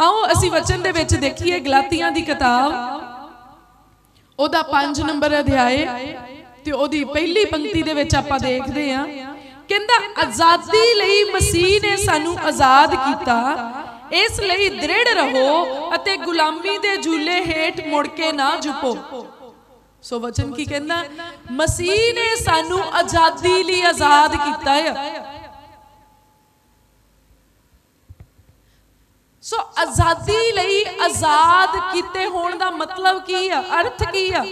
ਆਓ ਅਸੀਂ ਵਚਨ ਦੇ ਵਿੱਚ ਦੇਖੀਏ ਗਲਾਤੀਆਂ ਦੀ ਕਿਤਾਬ ਉਹਦਾ 5 ਨੰਬਰ ਅਧਿਆਇ ਤੇ ਉਹਦੀ ਪਹਿਲੀ ਪੰਕਤੀ ਦੇ ਵਿੱਚ ਆਪਾਂ ਦੇਖਦੇ ਹਾਂ ਕਹਿੰਦਾ ਆਜ਼ਾਦੀ ਲਈ ਮਸੀਹ ਨੇ ਸਾਨੂੰ ਆਜ਼ਾਦ ਕੀਤਾ ਇਸ ਲਈ ਦ੍ਰਿੜ ਰਹੋ ਅਤੇ ਗੁਲਾਮੀ ਦੇ ਝੂਲੇ ਹੇਠ ਮੁੜ ਕੇ ਨਾ ਝੁਕੋ ਸੋ ਵਚਨ ਕੀ ਕਹਿੰਦਾ ਮਸੀਹ ਨੇ ਸਾਨੂੰ ਆਜ਼ਾਦੀ ਲਈ ਆਜ਼ਾਦ ਕੀਤਾ ਹੈ ਆਜ਼ਾਦੀ ਲਈ ਆਜ਼ਾਦ ਕੀਤੇ ਹੋਣ ਦਾ ਮਤਲਬ ਕੀ ਆ ਅਰਥ ਕੀ ਆ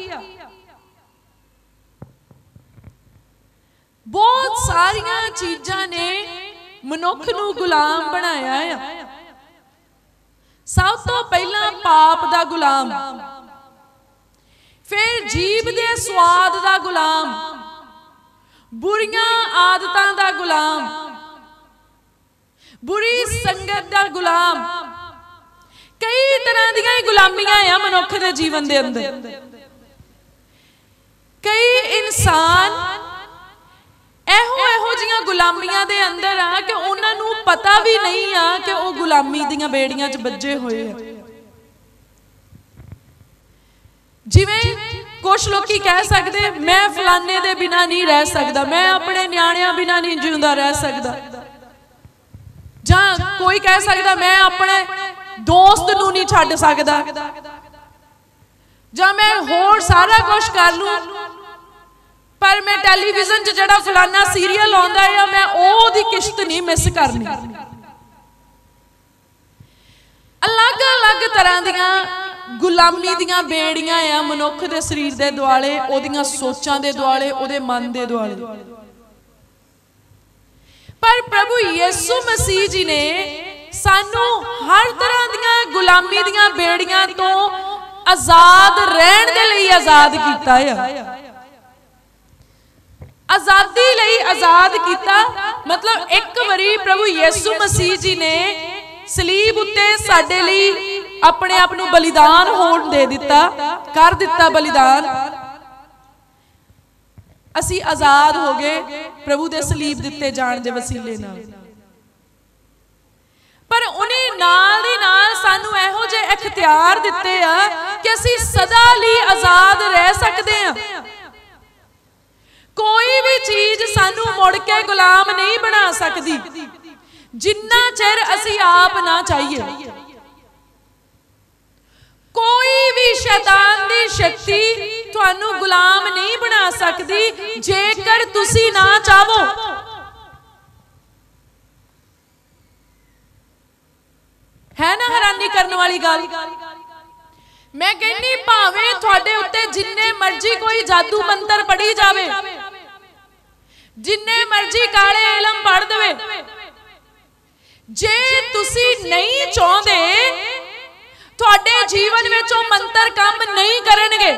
ਬਹੁਤ ਸਾਰੀਆਂ ਚੀਜ਼ਾਂ ਨੇ ਮਨੁੱਖ ਨੂੰ ਗੁਲਾਮ ਬਣਾਇਆ ਆ ਸਭ ਤੋਂ ਪਹਿਲਾਂ ਪਾਪ ਦਾ ਗੁਲਾਮ ਫਿਰ ਜੀਬ ਦੇ ਸਵਾਦ ਦਾ ਗੁਲਾਮ ਬੁਰੀਆਂ ਆਦਤਾਂ ਦਾ ਗੁਲਾਮ ਬੁਰੀ ਸੰਗਤ ਦਾ ਗੁਲਾਮ ਕਈ ਤਰ੍ਹਾਂ ਦੀਆਂ ਹੀ ਗੁਲਾਮੀਆਂ ਆ ਮਨੁੱਖ ਦੇ ਜੀਵਨ ਦੇ ਅੰਦਰ ਕਈ ਇਨਸਾਨ ਇਹੋ ਇਹੋ ਜੀਆਂ ਗੁਲਾਮੀਆਂ ਦੇ ਅੰਦਰ ਆ ਕਿ ਉਹਨਾਂ ਨੂੰ ਪਤਾ ਵੀ ਨਹੀਂ ਆ ਕਿ ਉਹ ਗੁਲਾਮੀ ਦੀਆਂ ਬੇੜੀਆਂ 'ਚ ਵੱਜੇ ਹੋਏ ਆ ਜਿਵੇਂ ਕੁਝ ਲੋਕੀ ਕਹਿ ਸਕਦੇ ਮੈਂ ਫਲਾਣੇ ਦੇ ਬਿਨਾ ਨਹੀਂ ਰਹਿ ਸਕਦਾ ਮੈਂ ਆਪਣੇ ਨਿਆਣਿਆਂ ਬਿਨਾ ਨਹੀਂ ਜਿਉਂਦਾ ਰਹਿ ਸਕਦਾ ਜਾਂ ਕੋਈ ਕਹਿ ਸਕਦਾ ਮੈਂ ਆਪਣੇ ਦੋਸਤ ਨੂੰ ਨਹੀਂ ਛੱਡ ਸਕਦਾ ਜਾਂ ਮੈਂ ਹੋਰ ਸਾਰਾ ਕੁਝ ਕਰ ਲੂੰ ਪਰ ਮੈਂ ਟੈਲੀਵਿਜ਼ਨ 'ਚ ਜਿਹੜਾ ਫਲਾਨਾ ਸੀਰੀਅਲ ਆਉਂਦਾ ਹੈ ਮੈਂ ਉਹ ਦੀ ਕਿਸ਼ਤ ਨਹੀਂ ਮਿਸ ਕਰਨੀ ਅਲੱਗ-ਅਲੱਗ ਤਰ੍ਹਾਂ ਦੀਆਂ ਗੁਲਾਮੀ ਦੀਆਂ ਬੇੜੀਆਂ ਆ ਮਨੁੱਖ ਦੇ ਸਰੀਰ ਦੇ ਦੁਆਲੇ ਉਹਦੀਆਂ ਸੋਚਾਂ ਦੇ ਦੁਆਲੇ ਉਹਦੇ ਮਨ ਦੇ ਦੁਆਲੇ ਪਰ ਪ੍ਰਭੂ ਯਿਸੂ ਮਸੀਹ ਜੀ ਨੇ ਸਾਨੂੰ ਹਰ ਤਰ੍ਹਾਂ ਦੀਆਂ ਗੁਲਾਮੀ ਦੀਆਂ ਬੇੜੀਆਂ ਤੋਂ ਆਜ਼ਾਦ ਰਹਿਣ ਦੇ ਲਈ ਆਜ਼ਾਦ ਕੀਤਾ ਆ ਆਜ਼ਾਦੀ ਲਈ ਆਜ਼ਾਦ ਕੀਤਾ ਮਤਲਬ ਇੱਕ ਵਾਰੀ ਪ੍ਰਭੂ ਯਿਸੂ ਮਸੀਹ ਜੀ ਨੇ ਸਲੀਬ ਉੱਤੇ ਸਾਡੇ ਲਈ ਆਪਣੇ ਆਪ ਨੂੰ ਬਲੀਦਾਨ ਹੋਣ ਦੇ ਦਿੱਤਾ ਕਰ ਦਿੱਤਾ ਬਲੀਦਾਨ ਅਸੀਂ ਆਜ਼ਾਦ ਹੋ ਗਏ ਪ੍ਰਭੂ ਦੇ ਸਲੀਬ ਦਿੱਤੇ ਜਾਣ ਦੇ ਵਸੀਲੇ ਨਾਲ ਪਰ ਉਹਨੇ ਨਾਲ ਦੀ ਨਾਲ ਸਾਨੂੰ ਇਹੋ ਜਿਹੇ ਇਖਤਿਆਰ ਦਿੱਤੇ ਆ ਕਿ ਅਸੀਂ ਸਦਾ ਲਈ ਆਜ਼ਾਦ ਰਹਿ ਸਕਦੇ ਆ ਕੋਈ ਵੀ ਚੀਜ਼ ਸਾਨੂੰ ਮੁੜ ਕੇ ਗੁਲਾਮ ਨਹੀਂ ਬਣਾ ਸਕਦੀ ਜਿੰਨਾ ਚਿਰ ਅਸੀਂ ਆਪ ਨਾ ਚਾਹੀਏ ਕੋਈ ਵੀ ਸ਼ੈਤਾਨ ਦੀ ਸ਼ਕਤੀ ਤੁਹਾਨੂੰ ਗੁਲਾਮ ਨਹੀਂ ਬਣਾ ਸਕਦੀ ਜੇਕਰ ਤੁਸੀਂ ਨਾ ਚਾਹੋ है ना हैरानी करने वाली गल मैं कहनी भावे थोड़े उत्ते जिन्ने मर्जी कोई जादू मंत्र पढ़ी जावे जिन्ने मर्जी काले इलम पढ़ दे जीवन में नहीं करेंगे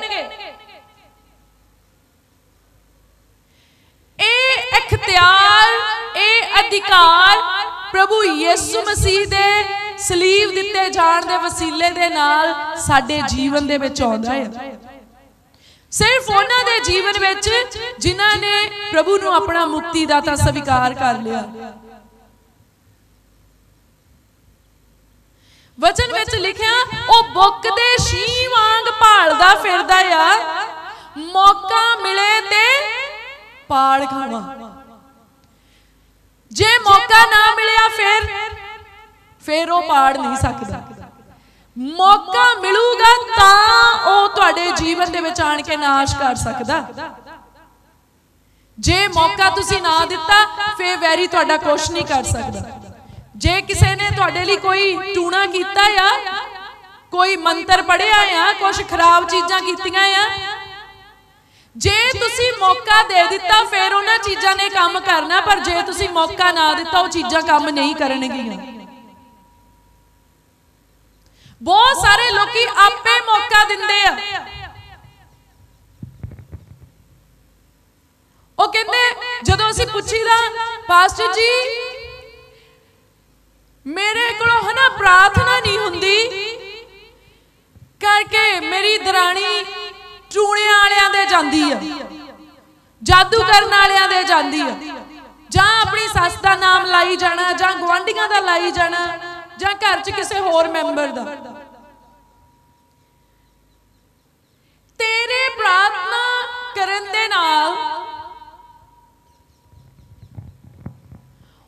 प्रभु यीशु मसीह दे ਸਲੀਬ ਦਿੱਤੇ ਜਾਣ ਦੇ ਵਸੀਲੇ ਦੇ ਨਾਲ ਸਾਡੇ ਜੀਵਨ ਦੇ ਵਿੱਚ ਆਉਂਦਾ ਹੈ ਸਿਰਫ ਉਹਨਾਂ ਦੇ ਜੀਵਨ ਵਿੱਚ ਜਿਨ੍ਹਾਂ ਨੇ ਪ੍ਰਭੂ ਨੂੰ ਆਪਣਾ ਮੁਕਤੀ ਸਵੀਕਾਰ ਕਰ ਲਿਆ ਵਚਨ ਵਿੱਚ ਲਿਖਿਆ ਉਹ ਬੁੱਕ ਦੇ ਸ਼ੀ ਵਾਂਗ ਭਾਲਦਾ ਫਿਰਦਾ ਆ ਮੌਕਾ ਮਿਲੇ ਤੇ ਪਾਲ ਖਾਵਾ ਜੇ ਮੌਕਾ ਨਾ ਫਿਰ ਉਹ ਪਾੜ ਨਹੀਂ ਸਕਦਾ ਮੌਕਾ ਮਿਲੂਗਾ ਤਾਂ ਉਹ ਤੁਹਾਡੇ ਜੀਵਨ ਦੇ ਵਿੱਚ ਆਣ ਕੇ ਨਾਸ਼ ਕਰ ਸਕਦਾ ਜੇ ਮੌਕਾ ਤੁਸੀਂ ਨਾ ਦਿੱਤਾ ਫੇ ਵੈਰੀ ਤੁਹਾਡਾ ਕੁਝ ਨਹੀਂ ਕਰ ਸਕਦਾ ਜੇ ਕਿਸੇ ਨੇ ਤੁਹਾਡੇ ਲਈ ਕੋਈ ਟੂਣਾ ਕੀਤਾ ਆ ਕੋਈ ਮੰਤਰ ਪੜਿਆ ਆ ਕੁਝ ਖਰਾਬ ਚੀਜ਼ਾਂ ਕੀਤੀਆਂ ਆ ਜੇ ਤੁਸੀਂ ਮੌਕਾ ਦੇ ਦਿੱਤਾ ਫੇਰ ਉਹਨਾਂ ਚੀਜ਼ਾਂ ਨੇ ਕੰਮ ਕਰਨਾ ਪਰ ਜੇ ਤੁਸੀਂ ਮੌਕਾ ਨਾ ਦਿੱਤਾ ਉਹ ਚੀਜ਼ਾਂ ਕੰਮ ਨਹੀਂ ਕਰਨਗੀਆਂ ਬਹੁਤ ਸਾਰੇ ਲੋਕੀ ਆਪੇ ਮੌਕਾ ਦਿੰਦੇ ਆ ਉਹ ਕਹਿੰਦੇ ਜਦੋਂ ਅਸੀਂ ਪੁੱਛੀਦਾ ਪਾਸਟਰ ਜੀ ਮੇਰੇ ਕੋਲੋਂ ਹਨਾ ਪ੍ਰਾਰਥਨਾ ਨਹੀਂ ਹੁੰਦੀ ਕਰਕੇ ਮੇਰੀ ਦਰਾਣੀ ਚੂਣਿਆਂ ਵਾਲਿਆਂ ਦੇ ਜਾਂਦੀ ਆ ਜਾਦੂ ਕਰਨ ਵਾਲਿਆਂ ਦੇ ਜਾਂਦੀ ਆ ਜਾਂ ਆਪਣੀ ਸੱਸ ਦਾ ਨਾਮ ਲਾਈ ਜਾਣਾ ਜਾਂ ਗਵਾਂਡੀਆਂ ਦਾ ਲਾਈ ਜਾਣਾ ਜਾਂ ਘਰ 'ਚ ਕਿਸੇ ਹੋਰ ਮੈਂਬਰ ਦਾ ਤੇਰੇ ਪ੍ਰਾਰਥਨਾ ਕਰਨ ਦੇ ਨਾਲ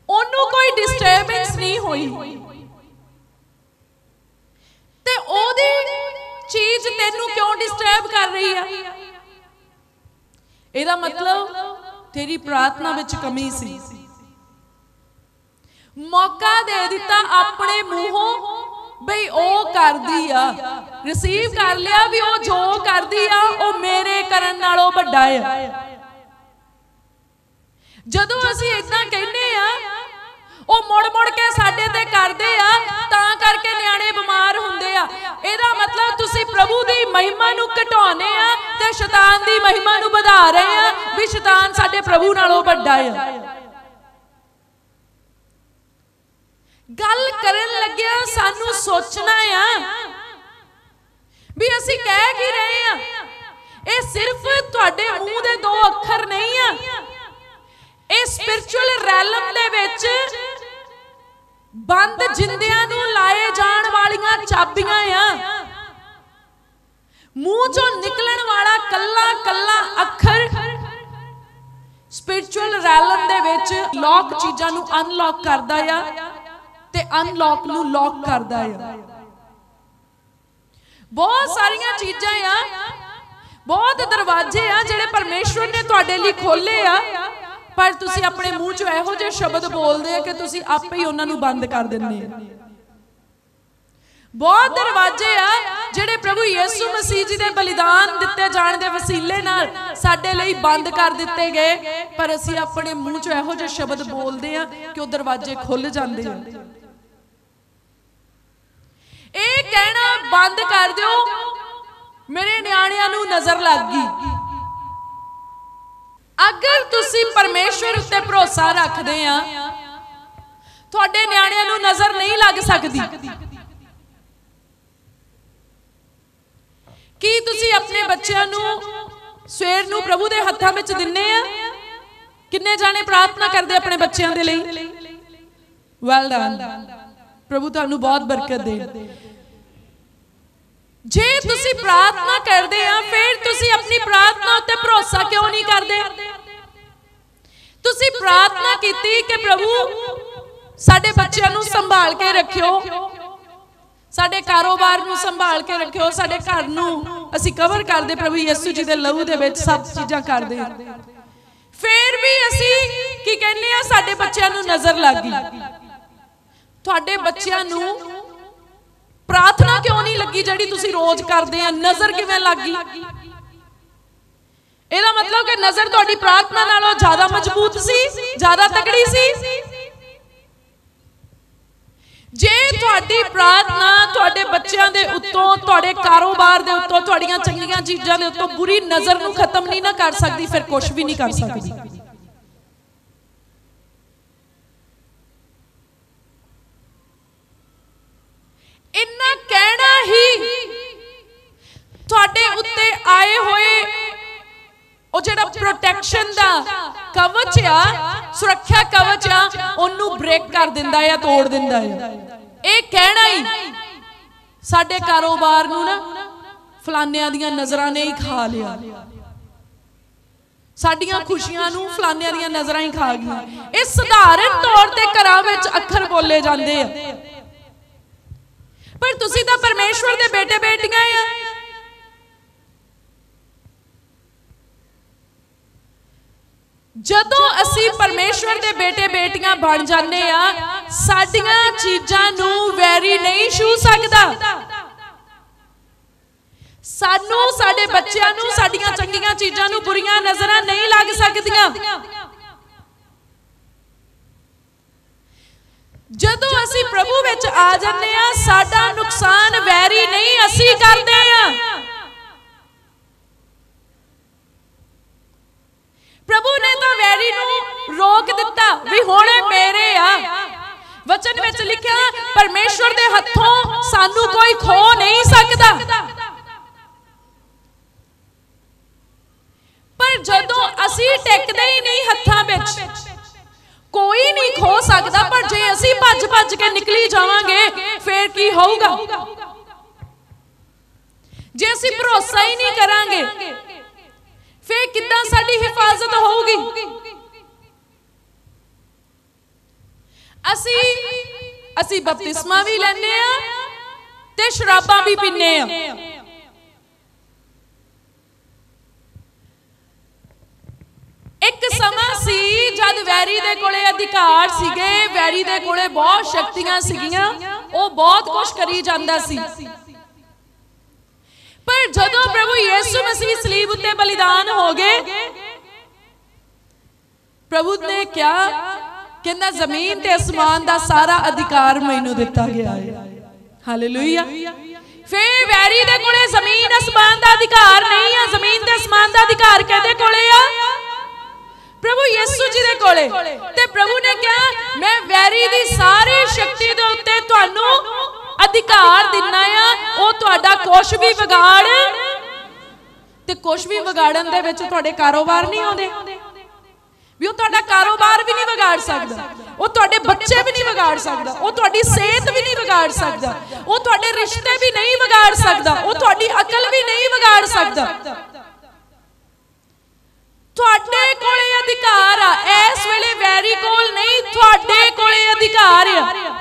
ਉਹਨੂੰ ਕੋਈ ਡਿਸਟਰਬੈਂਸ ਨਹੀਂ ਹੋਈ ਤੇ ਉਹਦੀ ਚੀਜ਼ ਤੈਨੂੰ ਕਿਉਂ ਡਿਸਟਰਬ ਕਰ ਰਹੀ ਆ ਇਹਦਾ ਮਤਲਬ ਤੇਰੀ ਪ੍ਰਾਰਥਨਾ ਵਿੱਚ ਕਮੀ ਸੀ ਮੌਕਾ ਦੇ ਦਿੱਤਾ ਆਪਣੇ ਮੂੰਹੋਂ ਬਈ ਉਹ ਕਰਦੀ ਆ ਰਿਸੀਵ ਕਰ ਲਿਆ ਵੀ ਉਹ ਜੋ ਕਰਦੀ ਆ ਉਹ ਮੇਰੇ ਕਰਨ ਨਾਲੋਂ ਵੱਡਾ ਆ ਜਦੋਂ ਅਸੀਂ ਇਦਾਂ ਕਹਿੰਦੇ ਆ ਉਹ ਮੁੜ ਮੁੜ ਕੇ ਸਾਡੇ ਤੇ ਕਰਦੇ ਆ ਤਾਂ ਕਰਕੇ ਨਿਆਣੇ ਬਿਮਾਰ ਹੁੰਦੇ ਆ ਇਹਦਾ ਮਤਲਬ ਤੁਸੀਂ ਪ੍ਰਭੂ ਦੀ ਮਹਿਮਾ ਨੂੰ ਘਟਾਉਨੇ ਆ ਤੇ ਸ਼ੈਤਾਨ ਦੀ ਮਹਿਮਾ ਨੂੰ ਵਧਾ ਰਹੇ ਆ ਵੀ ਸ਼ੈਤਾਨ ਸਾਡੇ ਪ੍ਰਭੂ ਨਾਲੋਂ ਵੱਡਾ ਆ ਗੱਲ ਕਰਨ ਲੱਗਿਆ ਸਾਨੂੰ ਸੋਚਣਾ ਆ ਵੀ ਅਸੀਂ ਕਹਿ ਕੀ ਰਹੇ ਆ ਇਹ ਸਿਰਫ ਤੁਹਾਡੇ ਮੂੰਹ ਦੇ ਦੋ ਅੱਖਰ ਨਹੀਂ ਆ ਇਹ ਸਪਿਰਚੁਅਲ ਰੈਲਮ ਦੇ ਵਿੱਚ ਬੰਦ ਜਿੰਦਿਆਂ ਨੂੰ ਲਾਏ ਜਾਣ ਵਾਲੀਆਂ ਚਾਬੀਆਂ ਆ ਮੂੰਹ ਚੋਂ ਨਿਕਲਣ ਵਾਲਾ ਕੱਲਾ ਕੱਲਾ ਅੱਖਰ ਸਪਿਰਚੁਅਲ ਰੈਲਮ ਦੇ ਵਿੱਚ ਲੋਕ ਚੀਜ਼ਾਂ ਨੂੰ ਅਨਲੌਕ ਕਰਦਾ ਆ ਤੇ ਅਨਲੌਕ ਨੂੰ ਲੌਕ ਕਰਦਾ ਆ ਬਹੁਤ ਸਾਰੀਆਂ ਚੀਜ਼ਾਂ ਆ ਬਹੁਤ ਦਰਵਾਜ਼ੇ ਆ ਜਿਹੜੇ ਪਰਮੇਸ਼ਵਰ ਨੇ ਤੁਹਾਡੇ ਲਈ ਖੋਲੇ ਆ ਪਰ ਤੁਸੀਂ ਆਪਣੇ ਮੂੰਹ 'ਚ ਇਹੋ ਜਿਹੇ ਸ਼ਬਦ ਬੋਲਦੇ ਆ ਕਿ ਤੁਸੀਂ ਆਪੇ ਹੀ ਉਹਨਾਂ ਨੂੰ ਬੰਦ ਕਰ ਦਿੰਦੇ ਆ ਬਹੁਤ ਦਰਵਾਜ਼ੇ ਆ ਜਿਹੜੇ ਪ੍ਰਭੂ ਯਿਸੂ ਮਸੀਹ ਜੀ ਦੇ ਬਲੀਦਾਨ ਦਿੱਤੇ ਜਾਣ ਦੇ ਵਸੀਲੇ ਨਾਲ ਸਾਡੇ ਲਈ ਬੰਦ ਕਰ ਦਿੱਤੇ ਗਏ ਪਰ ਅਸੀਂ ਆਪਣੇ ਮੂੰਹ 'ਚ ਇਹੋ ਜਿਹੇ ਸ਼ਬਦ ਬੋਲਦੇ ਆ ਕਿ ਉਹ ਦਰਵਾਜ਼ੇ ਖੁੱਲ ਜਾਂਦੇ ਆ ਇਹ ਕਹਿਣਾ ਬੰਦ ਕਰ ਦਿਓ ਮੇਰੇ ਨਿਆਣਿਆਂ ਨੂੰ ਨਜ਼ਰ ਲੱਗ ਗਈ ਅਗਰ ਤੁਸੀਂ ਪਰਮੇਸ਼ਵਰ ਉੱਤੇ ਭਰੋਸਾ ਰੱਖਦੇ ਆ ਤੁਹਾਡੇ ਨਿਆਣਿਆਂ ਨੂੰ ਨਜ਼ਰ ਨਹੀਂ ਲੱਗ ਸਕਦੀ ਕੀ ਤੁਸੀਂ ਆਪਣੇ ਬੱਚਿਆਂ ਨੂੰ ਸਵੇਰ ਨੂੰ ਪ੍ਰਭੂ ਦੇ ਹੱਥਾਂ ਵਿੱਚ ਦਿੰਨੇ ਆ ਕਿੰਨੇ ਜਾਣੇ ਪ੍ਰਾਰਥਨਾ ਕਰਦੇ ਆਪਣੇ ਬੱਚਿਆਂ ਦੇ ਲਈ ਵੈਲ ਡਨ ਪ੍ਰਭੂ ਤੁਹਾਨੂੰ ਬਹੁਤ ਬਰਕਤ ਦੇ ਜੇ ਤੁਸੀਂ ਪ੍ਰਾਰਥਨਾ ਕਰਦੇ ਆ ਫਿਰ ਤੁਸੀਂ ਆਪਣੀ ਪ੍ਰਾਰਥਨਾ ਉੱਤੇ ਭਰੋਸਾ ਕਿਉਂ ਨਹੀਂ ਕਰਦੇ ਤੁਸੀਂ ਪ੍ਰਾਰਥਨਾ ਕੀਤੀ ਕਿ ਪ੍ਰਭੂ ਸਾਡੇ ਬੱਚਿਆਂ ਨੂੰ ਸੰਭਾਲ ਕੇ ਰੱਖਿਓ ਸਾਡੇ ਕਾਰੋਬਾਰ ਨੂੰ ਸੰਭਾਲ ਕੇ ਰੱਖਿਓ ਸਾਡੇ ਘਰ ਨੂੰ ਅਸੀਂ ਕਵਰ ਕਰਦੇ ਪ੍ਰਭੂ ਯਿਸੂ ਜੀ ਦੇ ਲਹੂ ਦੇ ਵਿੱਚ ਸਭ ਚੀਜ਼ਾਂ ਕਰਦੇ ਫਿਰ ਵੀ ਅਸੀਂ ਕੀ ਕਹਿੰਦੇ ਆ ਸਾਡੇ ਬੱਚਿਆਂ ਨੂੰ ਨਜ਼ਰ ਲੱਗ ਗਈ ਤੁਹਾਡੇ ਬੱਚਿਆਂ ਨੂੰ ਪ੍ਰਾਰਥਨਾ ਕਿਉਂ ਨਹੀਂ ਲੱਗੀ ਜਿਹੜੀ ਤੁਸੀਂ ਰੋਜ਼ ਕਰਦੇ ਆ ਨਜ਼ਰ ਕਿਵੇਂ ਲੱਗੀ ਇਹਦਾ ਮਤਲਬ ਕਿ ਨਜ਼ਰ ਤੁਹਾਡੀ ਪ੍ਰਾਰਥਨਾ ਨਾਲੋਂ ਜ਼ਿਆਦਾ ਮਜ਼ਬੂਤ ਸੀ ਜ਼ਿਆਦਾ ਤਕੜੀ ਸੀ ਜੇ ਤੁਹਾਡੀ ਪ੍ਰਾਰਥਨਾ ਤੁਹਾਡੇ ਬੱਚਿਆਂ ਦੇ ਉੱਤੋਂ ਤੁਹਾਡੇ ਕਾਰੋਬਾਰ ਦੇ ਉੱਤੋਂ ਤੁਹਾਡੀਆਂ ਚੰਗੀਆਂ ਚੀਜ਼ਾਂ ਦੇ ਉੱਤੋਂ ਬੁਰੀ ਨਜ਼ਰ ਨੂੰ ਖਤਮ ਨਹੀਂ ਨਾ ਕਰ ਸਕਦੀ ਫਿਰ ਕੁਝ ਵੀ ਨਹੀਂ ਕਰ ਸਕਦੀ ਪ੍ਰੋਟੈਕਸ਼ਨ ਦਾ ਕਵਚ ਆ ਸੁਰੱਖਿਆ ਕਵਚ ਆ ਉਹਨੂੰ ਬ੍ਰੇਕ ਕਰ ਦਿੰਦਾ ਆ ਤੋੜ ਦਿੰਦਾ ਆ ਇਹ ਕਹਿਣਾ ਹੀ ਸਾਡੇ ਕਾਰੋਬਾਰ ਨੂੰ ਨਾ ਫਲਾਨਿਆਂ ਦੀਆਂ ਨਜ਼ਰਾਂ ਨੇ ਹੀ ਖਾ ਲਿਆ ਸਾਡੀਆਂ ਖੁਸ਼ੀਆਂ ਨੂੰ ਫਲਾਨਿਆਂ ਦੀਆਂ ਨਜ਼ਰਾਂ ਹੀ ਖਾ ਗਈਆਂ ਇਹ ਸਧਾਰਨ ਤੌਰ ਤੇ ਘਰਾਂ ਵਿੱਚ ਅੱਖਰ ਬੋਲੇ ਜਾਂਦੇ ਆ ਪਰ ਤੁਸੀਂ ਤਾਂ ਪਰਮੇਸ਼ਵਰ ਦੇ ਬੇਟੇ ਬੇਟੀਆਂ ਆ ਜਦੋਂ ਅਸੀਂ ਪਰਮੇਸ਼ਵਰ ਦੇ ਬੇਟੇ ਬੇਟੀਆਂ ਬਣ ਜਾਂਦੇ ਆ ਸਾਡੀਆਂ ਚੀਜ਼ਾਂ ਨੂੰ ਵੈਰੀ ਨਹੀਂ ਛੂ ਸਕਦਾ ਸਾਨੂੰ ਸਾਡੇ ਬੱਚਿਆਂ ਨੂੰ ਸਾਡੀਆਂ ਚੰਗੀਆਂ ਚੀਜ਼ਾਂ ਨੂੰ ਬੁਰੀਆਂ ਨਜ਼ਰਾਂ ਨਹੀਂ ਲੱਗ ਸਕਦੀਆਂ ਜਦੋਂ ਅਸੀਂ ਪ੍ਰਭੂ ਵਿੱਚ ਆ ਜਾਂਦੇ ਆ ਸਾਡਾ ਨੁਕਸਾਨ ਵੈਰੀ ਨਹੀਂ ਅਸੀਂ ਕਰਦੇ ਆ ਪ੍ਰਭੂ ਨੇ ਤਾਂ ਵੈਰੀ ਨੂੰ ਰੋਕ ਦਿੱਤਾ ਵੀ ਹੁਣ ਮੇਰੇ ਆ ਵਚਨ ਵਿੱਚ ਲਿਖਿਆ ਪਰਮੇਸ਼ਵਰ ਦੇ ਹੱਥੋਂ ਸਾਨੂੰ ਕੋਈ ਖੋ ਨਹੀਂ ਸਕਦਾ ਪਰ ਜਦੋਂ ਅਸੀਂ ਟਿਕਦੇ ਹੀ ਨਹੀਂ ਹੱਥਾਂ ਵਿੱਚ ਕੋਈ ਨਹੀਂ ਖੋ ਸਕਦਾ ਪਰ ਜੇ ਅਸੀਂ ਭੱਜ ਭੱਜ ਕੇ ਨਿਕਲੀ ਜਾਵਾਂਗੇ ਫੇਰ ਕੀ ਹੋਊਗਾ ਜੇ ਅਸੀਂ ਭਰੋਸਾ ਹੀ ਨਹੀਂ ਕਰਾਂਗੇ ਫੇ ਕਿੱਦਾਂ ਸਾਡੀ ਹਿਫਾਜ਼ਤ ਹੋਊਗੀ ਅਸੀਂ ਅਸੀਂ ਬਪਤਿਸਮਾ ਵੀ ਲੈਨੇ ਆ ਤੇ ਸ਼ਰਾਬਾਂ ਵੀ ਪੀਨੇ ਆ ਇੱਕ ਸਮਾਂ ਸੀ ਜਦ ਵੈਰੀ ਦੇ ਕੋਲੇ ਅਧਿਕਾਰ ਸੀਗੇ ਵੈਰੀ ਦੇ ਕੋਲੇ ਬਹੁਤ ਸ਼ਕਤੀਆਂ ਸੀਗੀਆਂ ਉਹ ਬਹੁਤ ਕੁਝ ਕਰੀ ਜਾਂਦਾ ਸੀ ਫਿਰ ਜਦੋਂ ਪ੍ਰਭੂ ਯਿਸੂ ਮਸੀਹ ਸਲੀਬ ਉੱਤੇ ਬਲੀਦਾਨ ਹੋ ਗਏ ਪ੍ਰਭੂ ਨੇ ਕਿਹਾ ਨਾ ਜ਼ਮੀਨ ਤੇ ਅਸਮਾਨ ਦਾ ਸਾਰਾ ਅਧਿਕਾਰ ਮੈਨੂੰ ਦਿੱਤਾ ਗਿਆ ਹੈ ਹਾਲੇਲੂਇਆ ਫੇ ਵੈਰੀ ਦੇ ਕੋਲੇ ਜ਼ਮੀਨ ਅਸਮਾਨ ਦਾ ਅਧਿਕਾਰ ਨਹੀਂ ਆ ਜ਼ਮੀਨ ਤੇ ਅਸਮਾਨ ਦਾ ਅਧਿਕਾਰ ਕਹਦੇ ਕੋਲੇ ਆ ਪ੍ਰਭੂ ਯਿਸੂ ਜੀ ਦੇ ਕੋਲੇ ਤੇ ਪ੍ਰਭੂ ਨੇ ਕਿਹਾ ਮੈਂ ਵੈਰੀ ਦੀ ਸਾਰੀ ਸ਼ਕਤੀ ਦੇ ਉੱਤੇ ਤੁਹਾਨੂੰ ਅਧਿਕਾਰ ਦਿੰਨਾ ਆ ਉਹ ਤੁਹਾਡਾ ਕੁਛ ਵੀ ਵਿਗਾੜ ਤੇ ਕੁਛ ਵੀ ਵਿਗਾੜਨ ਦੇ ਵਿੱਚ ਤੁਹਾਡੇ ਕਾਰੋਬਾਰ ਨਹੀਂ ਆਉਂਦੇ ਵੀ ਉਹ ਤੁਹਾਡਾ ਕਾਰੋਬਾਰ ਵੀ ਨਹੀਂ ਵਿਗਾੜ ਸਕਦਾ ਉਹ ਤੁਹਾਡੇ ਬੱਚੇ ਵੀ ਨਹੀਂ ਵਿਗਾੜ ਸਕਦਾ ਉਹ ਤੁਹਾਡੀ ਸਿਹਤ ਵੀ ਨਹੀਂ ਵਿਗਾੜ ਸਕਦਾ ਉਹ ਤੁਹਾਡੇ ਰਿਸ਼ਤੇ ਵੀ ਨਹੀਂ ਵਿਗਾੜ ਸਕਦਾ ਉਹ ਤੁਹਾਡੀ ਅਕਲ ਵੀ ਨਹੀਂ ਵਿਗਾੜ ਸਕਦਾ ਤੁਹਾਡੇ ਕੋਲੇ ਅਧਿਕਾਰ ਆ ਇਸ ਵੇਲੇ ਵੈਰੀ ਕੋਲ ਨਹੀਂ ਤੁਹਾਡੇ ਕੋਲੇ ਅਧਿਕਾਰ ਆ